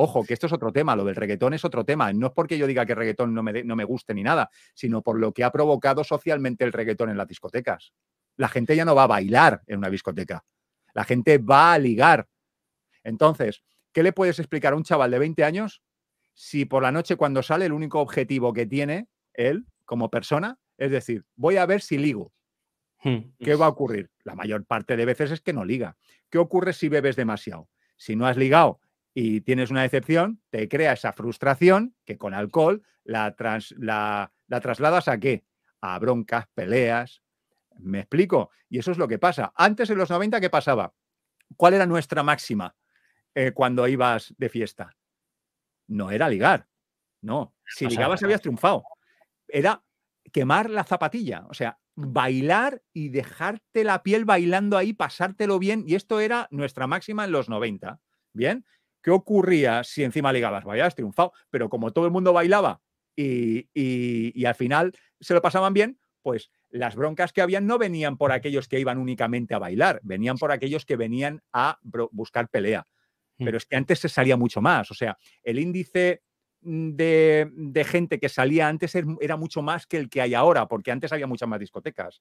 Ojo, que esto es otro tema, lo del reggaetón es otro tema. No es porque yo diga que el reggaetón no me, no me guste ni nada, sino por lo que ha provocado socialmente el reggaetón en las discotecas. La gente ya no va a bailar en una discoteca, la gente va a ligar. Entonces, ¿qué le puedes explicar a un chaval de 20 años si por la noche cuando sale el único objetivo que tiene él como persona es decir, voy a ver si ligo? Hmm. ¿Qué va a ocurrir? La mayor parte de veces es que no liga. ¿Qué ocurre si bebes demasiado? Si no has ligado y tienes una decepción, te crea esa frustración que con alcohol la, la, trasladas a qué? A broncas, peleas. Me explico. Y eso es lo que pasa. Antes en los 90, ¿qué pasaba? ¿Cuál era nuestra máxima eh, cuando ibas de fiesta? No era ligar. No. Si ligabas habías triunfado. Era quemar la zapatilla. O sea, bailar y dejarte la piel bailando ahí, pasártelo bien. Y esto era nuestra máxima en los 90. Bien. ¿Qué ocurría si encima ligabas? Vaya, triunfado. Pero como todo el mundo bailaba y, y, al final se lo pasaban bien, pues las broncas que habían no venían por aquellos que iban únicamente a bailar, venían por aquellos que venían a buscar pelea. Hmm. Pero es que antes se salía mucho más. O sea, el índice mm, de, de gente que salía antes era mucho más que el que hay ahora, porque antes había muchas más discotecas.